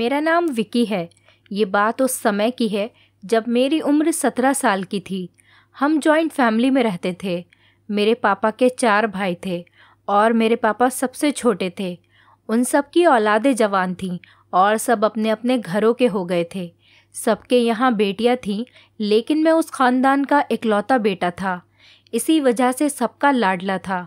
मेरा नाम विकी है ये बात उस समय की है जब मेरी उम्र सत्रह साल की थी हम जॉइंट फैमिली में रहते थे मेरे पापा के चार भाई थे और मेरे पापा सबसे छोटे थे उन सब की औलादें जवान थीं और सब अपने अपने घरों के हो गए थे सबके यहाँ बेटियाँ थीं लेकिन मैं उस ख़ानदान का इकलौता बेटा था इसी वजह से सबका लाडला था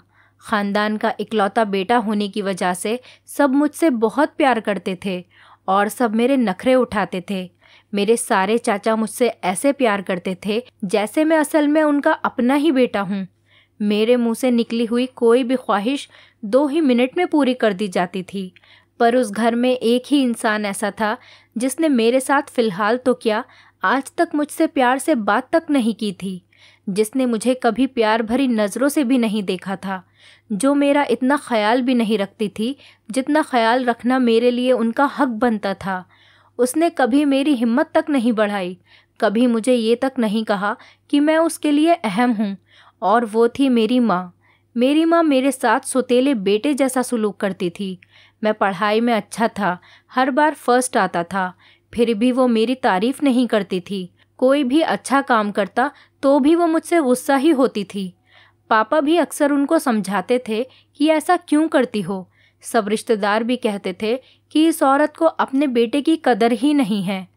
ख़ानदान का इकलौता बेटा होने की वजह से सब मुझसे बहुत प्यार करते थे और सब मेरे नखरे उठाते थे मेरे सारे चाचा मुझसे ऐसे प्यार करते थे जैसे मैं असल में उनका अपना ही बेटा हूँ मेरे मुंह से निकली हुई कोई भी ख्वाहिश दो ही मिनट में पूरी कर दी जाती थी पर उस घर में एक ही इंसान ऐसा था जिसने मेरे साथ फ़िलहाल तो क्या आज तक मुझसे प्यार से बात तक नहीं की थी जिसने मुझे कभी प्यार भरी नज़रों से भी नहीं देखा था जो मेरा इतना ख्याल भी नहीं रखती थी जितना ख्याल रखना मेरे लिए उनका हक बनता था उसने कभी मेरी हिम्मत तक नहीं बढ़ाई कभी मुझे ये तक नहीं कहा कि मैं उसके लिए अहम हूँ और वो थी मेरी माँ मेरी माँ मेरे साथ सोतेले बेटे जैसा सलूक करती थी मैं पढ़ाई में अच्छा था हर बार फर्स्ट आता था फिर भी वो मेरी तारीफ़ नहीं करती थी कोई भी अच्छा काम करता तो भी वो मुझसे गुस्सा ही होती थी पापा भी अक्सर उनको समझाते थे कि ऐसा क्यों करती हो सब रिश्तेदार भी कहते थे कि इस औरत को अपने बेटे की कदर ही नहीं है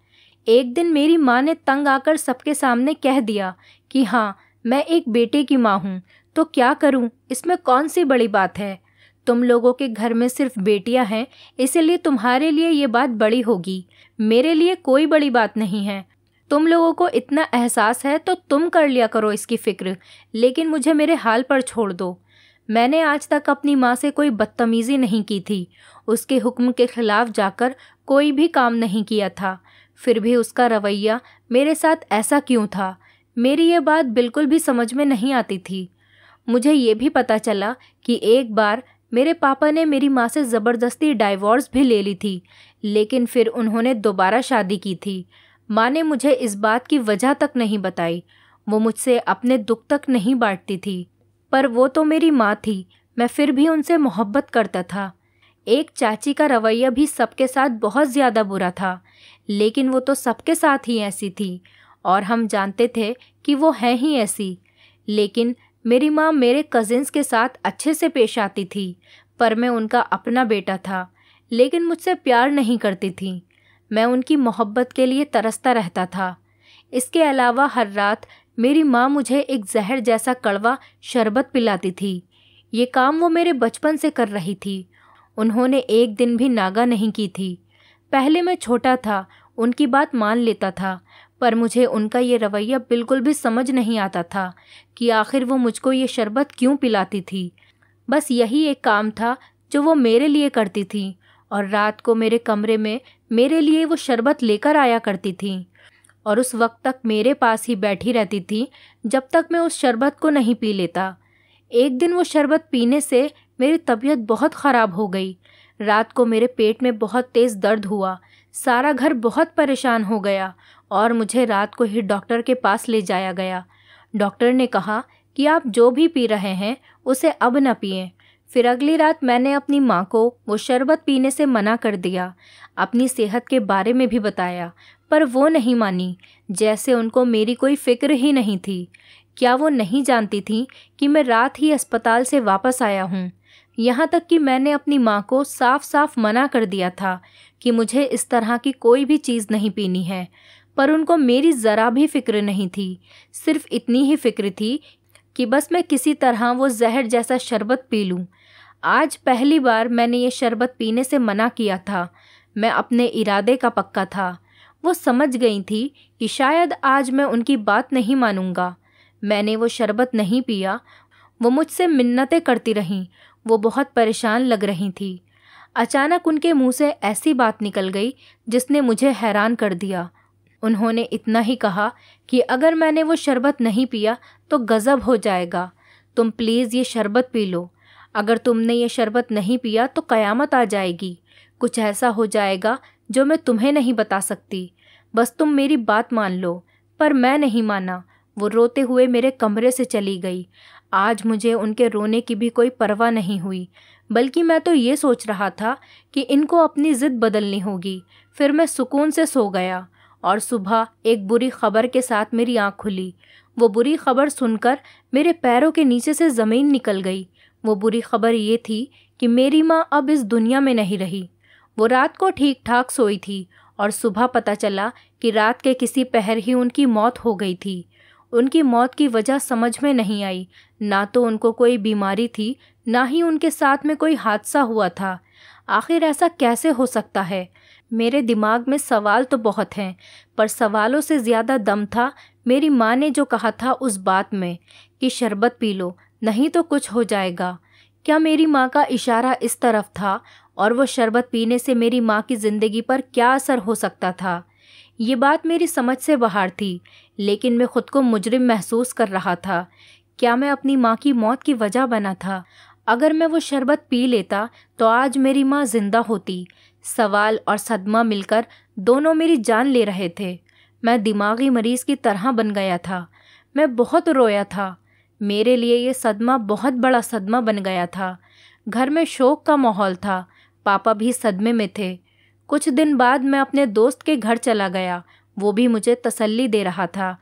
एक दिन मेरी माँ ने तंग आकर सबके सामने कह दिया कि हाँ मैं एक बेटे की माँ हूँ तो क्या करूँ इसमें कौन सी बड़ी बात है तुम लोगों के घर में सिर्फ बेटियाँ हैं इसीलिए तुम्हारे लिए ये बात बड़ी होगी मेरे लिए कोई बड़ी बात नहीं है तुम लोगों को इतना एहसास है तो तुम कर लिया करो इसकी फ़िक्र लेकिन मुझे मेरे हाल पर छोड़ दो मैंने आज तक अपनी माँ से कोई बदतमीज़ी नहीं की थी उसके हुक्म के ख़िलाफ़ जाकर कोई भी काम नहीं किया था फिर भी उसका रवैया मेरे साथ ऐसा क्यों था मेरी ये बात बिल्कुल भी समझ में नहीं आती थी मुझे ये भी पता चला कि एक बार मेरे पापा ने मेरी माँ से ज़बरदस्ती डाइवोर्स भी ले ली थी लेकिन फिर उन्होंने दोबारा शादी की थी माँ ने मुझे इस बात की वजह तक नहीं बताई वो मुझसे अपने दुख तक नहीं बांटती थी पर वो तो मेरी माँ थी मैं फिर भी उनसे मोहब्बत करता था एक चाची का रवैया भी सबके साथ बहुत ज़्यादा बुरा था लेकिन वो तो सबके साथ ही ऐसी थी और हम जानते थे कि वो है ही ऐसी लेकिन मेरी माँ मेरे कज़िन्स के साथ अच्छे से पेश आती थी पर मैं उनका अपना बेटा था लेकिन मुझसे प्यार नहीं करती थी मैं उनकी मोहब्बत के लिए तरसता रहता था इसके अलावा हर रात मेरी माँ मुझे एक जहर जैसा कड़वा शरबत पिलाती थी ये काम वो मेरे बचपन से कर रही थी उन्होंने एक दिन भी नागा नहीं की थी पहले मैं छोटा था उनकी बात मान लेता था पर मुझे उनका ये रवैया बिल्कुल भी समझ नहीं आता था कि आखिर वो मुझको ये शरबत क्यों पिलाती थी बस यही एक काम था जो वो मेरे लिए करती थी और रात को मेरे कमरे में मेरे लिए वो शरबत लेकर आया करती थी और उस वक्त तक मेरे पास ही बैठी रहती थी जब तक मैं उस शरबत को नहीं पी लेता एक दिन वो शरबत पीने से मेरी तबीयत बहुत ख़राब हो गई रात को मेरे पेट में बहुत तेज़ दर्द हुआ सारा घर बहुत परेशान हो गया और मुझे रात को ही डॉक्टर के पास ले जाया गया डॉक्टर ने कहा कि आप जो भी पी रहे हैं उसे अब न पिएं फिर अगली रात मैंने अपनी माँ को वो शरबत पीने से मना कर दिया अपनी सेहत के बारे में भी बताया पर वो नहीं मानी जैसे उनको मेरी कोई फिक्र ही नहीं थी क्या वो नहीं जानती थी कि मैं रात ही अस्पताल से वापस आया हूँ यहाँ तक कि मैंने अपनी माँ को साफ साफ मना कर दिया था कि मुझे इस तरह की कोई भी चीज़ नहीं पीनी है पर उनको मेरी ज़रा भी फिक्र नहीं थी सिर्फ इतनी ही फिक्र थी कि बस मैं किसी तरह वो जहर जैसा शरबत पी लूँ आज पहली बार मैंने ये शरबत पीने से मना किया था मैं अपने इरादे का पक्का था वो समझ गई थी कि शायद आज मैं उनकी बात नहीं मानूंगा मैंने वो शरबत नहीं पिया वो मुझसे मिन्नतें करती रहीं वो बहुत परेशान लग रही थी अचानक उनके मुंह से ऐसी बात निकल गई जिसने मुझे हैरान कर दिया उन्होंने इतना ही कहा कि अगर मैंने वो शरबत नहीं पिया तो गज़ब हो जाएगा तुम प्लीज़ ये शरबत पी लो अगर तुमने ये शरबत नहीं पिया तो कयामत आ जाएगी कुछ ऐसा हो जाएगा जो मैं तुम्हें नहीं बता सकती बस तुम मेरी बात मान लो पर मैं नहीं माना वो रोते हुए मेरे कमरे से चली गई आज मुझे उनके रोने की भी कोई परवाह नहीं हुई बल्कि मैं तो ये सोच रहा था कि इनको अपनी ज़िद बदलनी होगी फिर मैं सुकून से सो गया और सुबह एक बुरी खबर के साथ मेरी आँख खुली वो बुरी खबर सुनकर मेरे पैरों के नीचे से ज़मीन निकल गई वो बुरी खबर ये थी कि मेरी माँ अब इस दुनिया में नहीं रही वो रात को ठीक ठाक सोई थी और सुबह पता चला कि रात के किसी पहर ही उनकी मौत हो गई थी उनकी मौत की वजह समझ में नहीं आई ना तो उनको कोई बीमारी थी ना ही उनके साथ में कोई हादसा हुआ था आखिर ऐसा कैसे हो सकता है मेरे दिमाग में सवाल तो बहुत हैं पर सवालों से ज़्यादा दम था मेरी माँ ने जो कहा था उस बात में कि शरबत पी लो नहीं तो कुछ हो जाएगा क्या मेरी माँ का इशारा इस तरफ था और वो शरबत पीने से मेरी माँ की ज़िंदगी पर क्या असर हो सकता था ये बात मेरी समझ से बाहर थी लेकिन मैं खुद को मुजरिम महसूस कर रहा था क्या मैं अपनी माँ की मौत की वजह बना था अगर मैं वो शरबत पी लेता तो आज मेरी माँ जिंदा होती सवाल और सदमा मिलकर दोनों मेरी जान ले रहे थे मैं दिमागी मरीज़ की तरह बन गया था मैं बहुत रोया था मेरे लिए ये सदमा बहुत बड़ा सदमा बन गया था घर में शोक का माहौल था पापा भी सदमे में थे कुछ दिन बाद मैं अपने दोस्त के घर चला गया वो भी मुझे तसल्ली दे रहा था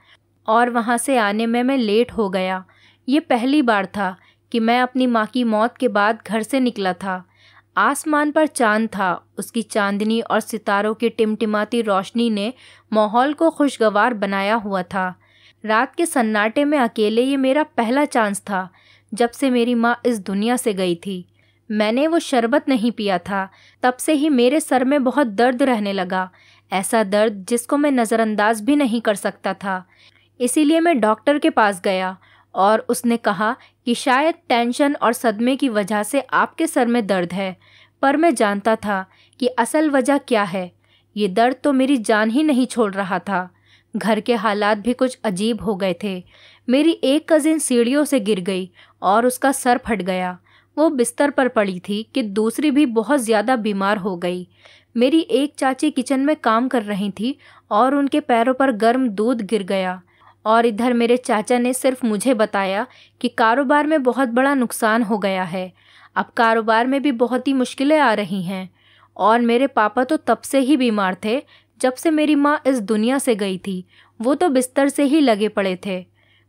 और वहाँ से आने में मैं लेट हो गया ये पहली बार था कि मैं अपनी माँ की मौत के बाद घर से निकला था आसमान पर चांद था उसकी चांदनी और सितारों की टिमटिमाती रोशनी ने माहौल को खुशगवार बनाया हुआ था रात के सन्नाटे में अकेले ये मेरा पहला चांस था जब से मेरी माँ इस दुनिया से गई थी मैंने वो शरबत नहीं पिया था तब से ही मेरे सर में बहुत दर्द रहने लगा ऐसा दर्द जिसको मैं नज़रअंदाज भी नहीं कर सकता था इसीलिए मैं डॉक्टर के पास गया और उसने कहा कि शायद टेंशन और सदमे की वजह से आपके सर में दर्द है पर मैं जानता था कि असल वजह क्या है ये दर्द तो मेरी जान ही नहीं छोड़ रहा था घर के हालात भी कुछ अजीब हो गए थे मेरी एक कज़िन सीढ़ियों से गिर गई और उसका सर फट गया वो बिस्तर पर पड़ी थी कि दूसरी भी बहुत ज़्यादा बीमार हो गई मेरी एक चाची किचन में काम कर रही थी और उनके पैरों पर गर्म दूध गिर गया और इधर मेरे चाचा ने सिर्फ मुझे बताया कि कारोबार में बहुत बड़ा नुकसान हो गया है अब कारोबार में भी बहुत ही मुश्किलें आ रही हैं और मेरे पापा तो तब से ही बीमार थे जब से मेरी माँ इस दुनिया से गई थी वो तो बिस्तर से ही लगे पड़े थे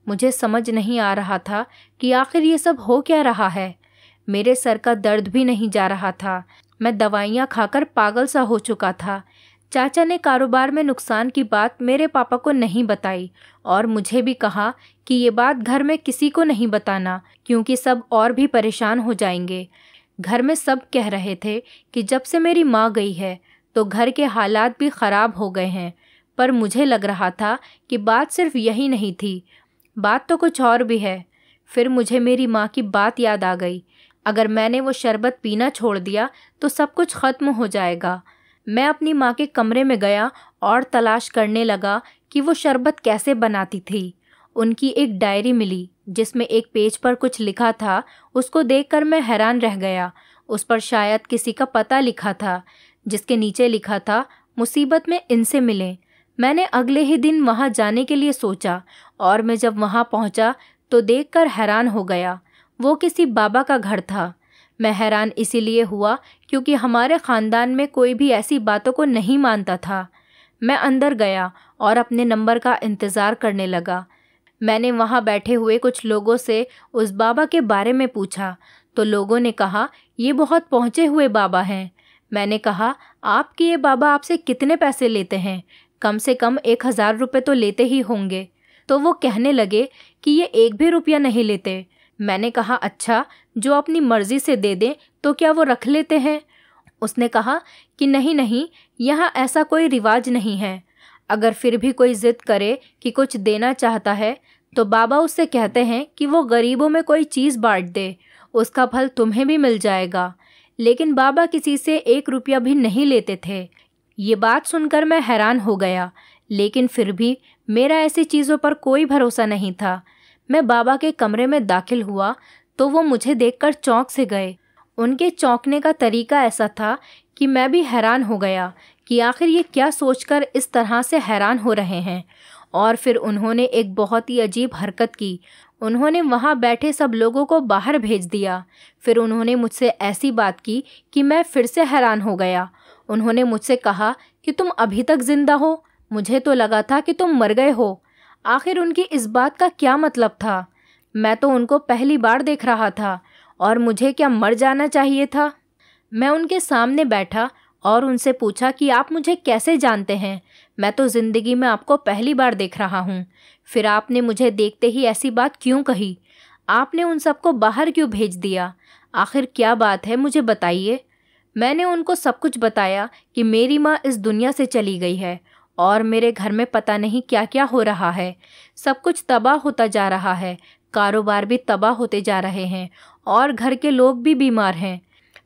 मुझे समझ नहीं आ रहा था कि आखिर ये सब हो क्या रहा है मेरे सर का दर्द भी नहीं जा रहा था मैं दवाइयाँ खाकर पागल सा हो चुका था चाचा ने कारोबार में नुकसान की बात मेरे पापा को नहीं बताई और मुझे भी कहा कि ये बात घर में किसी को नहीं बताना क्योंकि सब और भी परेशान हो जाएंगे घर में सब कह रहे थे कि जब से मेरी माँ गई है तो घर के हालात भी ख़राब हो गए हैं पर मुझे लग रहा था कि बात सिर्फ यही नहीं थी बात तो कुछ और भी है फिर मुझे मेरी माँ की बात याद आ गई अगर मैंने वो शरबत पीना छोड़ दिया तो सब कुछ ख़त्म हो जाएगा मैं अपनी माँ के कमरे में गया और तलाश करने लगा कि वो शरबत कैसे बनाती थी उनकी एक डायरी मिली जिसमें एक पेज पर कुछ लिखा था उसको देखकर मैं हैरान रह गया उस पर शायद किसी का पता लिखा था जिसके नीचे लिखा था मुसीबत में इनसे मिलें मैंने अगले ही दिन वहाँ जाने के लिए सोचा और मैं जब वहाँ पहुँचा तो देख हैरान हो गया वो किसी बाबा का घर था मैं हैरान इसीलिए हुआ क्योंकि हमारे ख़ानदान में कोई भी ऐसी बातों को नहीं मानता था मैं अंदर गया और अपने नंबर का इंतज़ार करने लगा मैंने वहाँ बैठे हुए कुछ लोगों से उस बाबा के बारे में पूछा तो लोगों ने कहा ये बहुत पहुँचे हुए बाबा हैं मैंने कहा आपके ये बाबा आपसे कितने पैसे लेते हैं कम से कम एक हज़ार रुपये तो लेते ही होंगे तो वो कहने लगे कि ये एक भी रुपया नहीं लेते मैंने कहा अच्छा जो अपनी मर्ज़ी से दे दें तो क्या वो रख लेते हैं उसने कहा कि नहीं नहीं यहाँ ऐसा कोई रिवाज नहीं है अगर फिर भी कोई ज़िद करे कि कुछ देना चाहता है तो बाबा उससे कहते हैं कि वो गरीबों में कोई चीज़ बांट दे उसका फल तुम्हें भी मिल जाएगा लेकिन बाबा किसी से एक रुपया भी नहीं लेते थे ये बात सुनकर मैं हैरान हो गया लेकिन फिर भी मेरा ऐसी चीज़ों पर कोई भरोसा नहीं था मैं बाबा के कमरे में दाखिल हुआ तो वो मुझे देखकर चौंक से गए उनके चौंकने का तरीका ऐसा था कि मैं भी हैरान हो गया कि आखिर ये क्या सोचकर इस तरह से हैरान हो रहे हैं और फिर उन्होंने एक बहुत ही अजीब हरकत की उन्होंने वहाँ बैठे सब लोगों को बाहर भेज दिया फिर उन्होंने मुझसे ऐसी बात की कि मैं फिर से हैरान हो गया उन्होंने मुझसे कहा कि तुम अभी तक जिंदा हो मुझे तो लगा था कि तुम मर गए हो आखिर उनकी इस बात का क्या मतलब था मैं तो उनको पहली बार देख रहा था और मुझे क्या मर जाना चाहिए था मैं उनके सामने बैठा और उनसे पूछा कि आप मुझे कैसे जानते हैं मैं तो ज़िंदगी में आपको पहली बार देख रहा हूँ फिर आपने मुझे देखते ही ऐसी बात क्यों कही आपने उन सबको बाहर क्यों भेज दिया आखिर क्या बात है मुझे बताइए मैंने उनको सब कुछ बताया कि मेरी माँ इस दुनिया से चली गई है और मेरे घर में पता नहीं क्या क्या हो रहा है सब कुछ तबाह होता जा रहा है कारोबार भी तबाह होते जा रहे हैं और घर के लोग भी बीमार हैं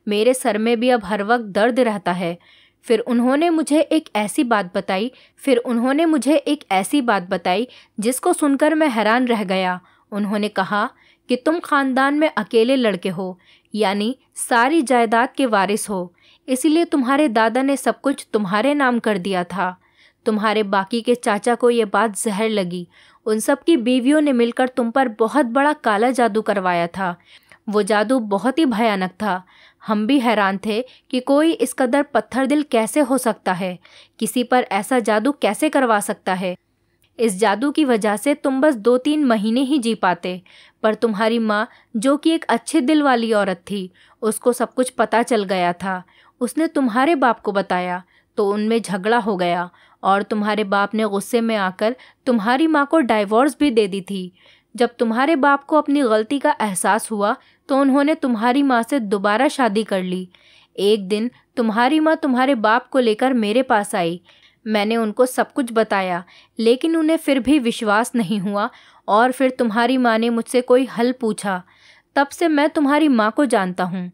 मेरे सर में भी अब हर वक्त दर्द रहता है फिर उन्होंने मुझे एक ऐसी बात बताई फिर उन्होंने मुझे एक ऐसी बात बताई जिसको सुनकर मैं हैरान रह गया उन्होंने कहा कि तुम खानदान में अकेले लड़के हो यानी सारी जायदाद के वारिस हो इसलिए तुम्हारे दादा ने सब कुछ तुम्हारे नाम कर दिया था तुम्हारे बाकी के चाचा को ये बात जहर लगी उन सब की बीवियों ने मिलकर तुम पर बहुत बड़ा काला जादू करवाया था वो जादू बहुत ही भयानक था हम भी हैरान थे कि कोई इस कदर पत्थर दिल कैसे हो सकता है किसी पर ऐसा जादू कैसे करवा सकता है इस जादू की वजह से तुम बस दो तीन महीने ही जी पाते पर तुम्हारी माँ जो कि एक अच्छे दिल वाली औरत थी उसको सब कुछ पता चल गया था उसने तुम्हारे बाप को बताया तो उनमें झगड़ा हो गया और तुम्हारे बाप ने गुस्से में आकर तुम्हारी माँ को डाइवोर्स भी दे दी थी जब तुम्हारे बाप को अपनी गलती का एहसास हुआ तो उन्होंने तुम्हारी माँ से दोबारा शादी कर ली एक दिन तुम्हारी माँ तुम्हारे बाप को लेकर मेरे पास आई मैंने उनको सब कुछ बताया लेकिन उन्हें फिर भी विश्वास नहीं हुआ और फिर तुम्हारी माँ ने मुझसे कोई हल पूछा तब से मैं तुम्हारी माँ को जानता हूँ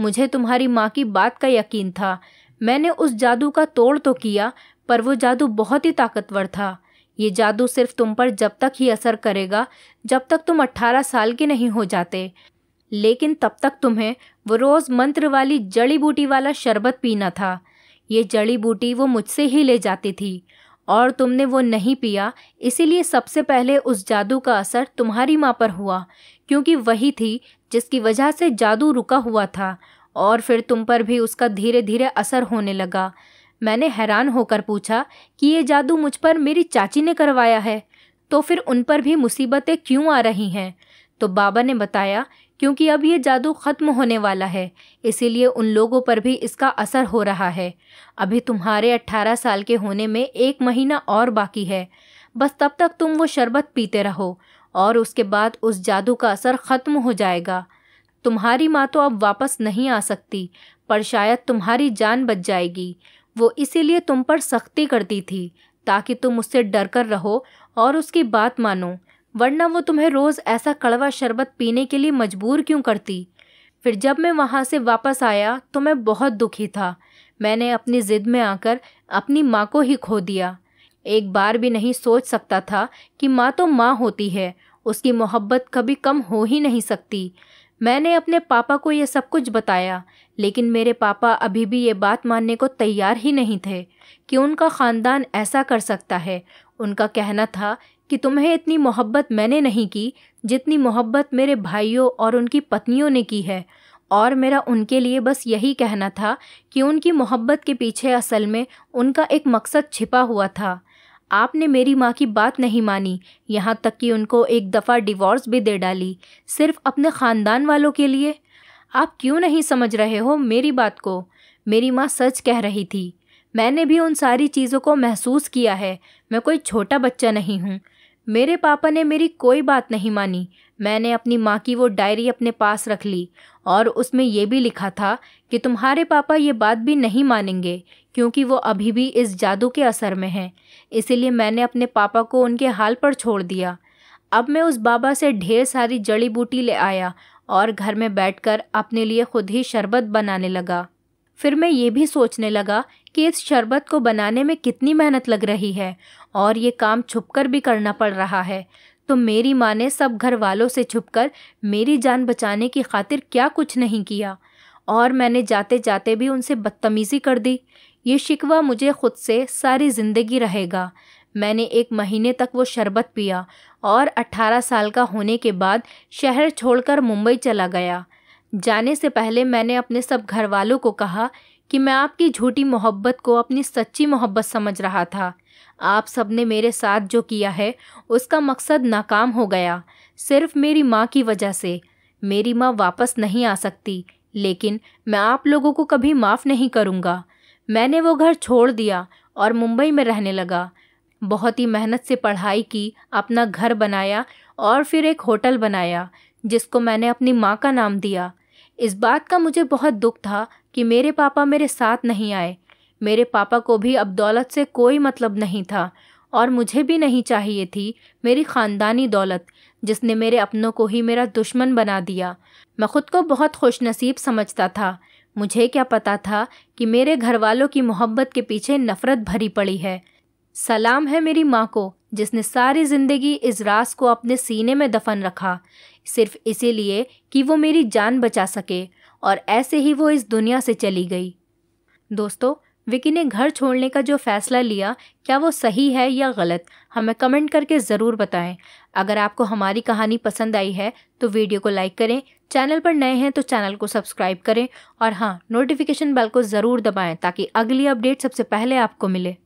मुझे तुम्हारी माँ की बात का यकीन था मैंने उस जादू का तोड़ तो किया पर वो जादू बहुत ही ताकतवर था ये जादू सिर्फ तुम पर जब तक ही असर करेगा जब तक तुम अट्ठारह साल के नहीं हो जाते लेकिन तब तक तुम्हें वो रोज़ मंत्र वाली जड़ी बूटी वाला शरबत पीना था ये जड़ी बूटी वो मुझसे ही ले जाती थी और तुमने वो नहीं पिया इसीलिए सबसे पहले उस जादू का असर तुम्हारी माँ पर हुआ क्योंकि वही थी जिसकी वजह से जादू रुका हुआ था और फिर तुम पर भी उसका धीरे धीरे असर होने लगा मैंने हैरान होकर पूछा कि ये जादू मुझ पर मेरी चाची ने करवाया है तो फिर उन पर भी मुसीबतें क्यों आ रही हैं तो बाबा ने बताया क्योंकि अब ये जादू ख़त्म होने वाला है इसीलिए उन लोगों पर भी इसका असर हो रहा है अभी तुम्हारे 18 साल के होने में एक महीना और बाकी है बस तब तक तुम वो शरबत पीते रहो और उसके बाद उस जादू का असर ख़त्म हो जाएगा तुम्हारी माँ तो अब वापस नहीं आ सकती पर शायद तुम्हारी जान बच जाएगी वो इसीलिए तुम पर सख्ती करती थी ताकि तुम उससे डर कर रहो और उसकी बात मानो वरना वो तुम्हें रोज़ ऐसा कड़वा शरबत पीने के लिए मजबूर क्यों करती फिर जब मैं वहाँ से वापस आया तो मैं बहुत दुखी था मैंने अपनी ज़िद में आकर अपनी माँ को ही खो दिया एक बार भी नहीं सोच सकता था कि माँ तो माँ होती है उसकी मोहब्बत कभी कम हो ही नहीं सकती मैंने अपने पापा को यह सब कुछ बताया लेकिन मेरे पापा अभी भी ये बात मानने को तैयार ही नहीं थे कि उनका ख़ानदान ऐसा कर सकता है उनका कहना था कि तुम्हें इतनी मोहब्बत मैंने नहीं की जितनी मोहब्बत मेरे भाइयों और उनकी पत्नियों ने की है और मेरा उनके लिए बस यही कहना था कि उनकी मोहब्बत के पीछे असल में उनका एक मकसद छिपा हुआ था आपने मेरी माँ की बात नहीं मानी यहाँ तक कि उनको एक दफ़ा डिवोर्स भी दे डाली सिर्फ अपने ख़ानदान वालों के लिए आप क्यों नहीं समझ रहे हो मेरी बात को मेरी माँ सच कह रही थी मैंने भी उन सारी चीज़ों को महसूस किया है मैं कोई छोटा बच्चा नहीं हूँ मेरे पापा ने मेरी कोई बात नहीं मानी मैंने अपनी माँ की वो डायरी अपने पास रख ली और उसमें यह भी लिखा था कि तुम्हारे पापा ये बात भी नहीं मानेंगे क्योंकि वो अभी भी इस जादू के असर में हैं इसीलिए मैंने अपने पापा को उनके हाल पर छोड़ दिया अब मैं उस बाबा से ढेर सारी जड़ी बूटी ले आया और घर में बैठकर अपने लिए खुद ही शरबत बनाने लगा फिर मैं ये भी सोचने लगा कि इस शरबत को बनाने में कितनी मेहनत लग रही है और ये काम छुप कर भी करना पड़ रहा है तो मेरी माँ ने सब घर वालों से छुपकर मेरी जान बचाने की खातिर क्या कुछ नहीं किया और मैंने जाते जाते भी उनसे बदतमीज़ी कर दी ये शिकवा मुझे खुद से सारी ज़िंदगी रहेगा मैंने एक महीने तक वो शरबत पिया और 18 साल का होने के बाद शहर छोड़कर मुंबई चला गया जाने से पहले मैंने अपने सब घर वालों को कहा कि मैं आपकी झूठी मोहब्बत को अपनी सच्ची मोहब्बत समझ रहा था आप सब ने मेरे साथ जो किया है उसका मकसद नाकाम हो गया सिर्फ मेरी माँ की वजह से मेरी माँ वापस नहीं आ सकती लेकिन मैं आप लोगों को कभी माफ़ नहीं करूँगा मैंने वो घर छोड़ दिया और मुंबई में रहने लगा बहुत ही मेहनत से पढ़ाई की अपना घर बनाया और फिर एक होटल बनाया जिसको मैंने अपनी माँ का नाम दिया इस बात का मुझे बहुत दुख था कि मेरे पापा मेरे साथ नहीं आए मेरे पापा को भी अब दौलत से कोई मतलब नहीं था और मुझे भी नहीं चाहिए थी मेरी ख़ानदानी दौलत जिसने मेरे अपनों को ही मेरा दुश्मन बना दिया मैं ख़ुद को बहुत खुश नसीब समझता था मुझे क्या पता था कि मेरे घर वालों की मोहब्बत के पीछे नफ़रत भरी पड़ी है सलाम है मेरी माँ को जिसने सारी ज़िंदगी इस रास को अपने सीने में दफन रखा सिर्फ इसीलिए कि वो मेरी जान बचा सके और ऐसे ही वो इस दुनिया से चली गई दोस्तों विकी ने घर छोड़ने का जो फैसला लिया क्या वो सही है या गलत हमें कमेंट करके ज़रूर बताएं अगर आपको हमारी कहानी पसंद आई है तो वीडियो को लाइक करें चैनल पर नए हैं तो चैनल को सब्सक्राइब करें और हाँ नोटिफिकेशन बेल को ज़रूर दबाएं ताकि अगली अपडेट सबसे पहले आपको मिले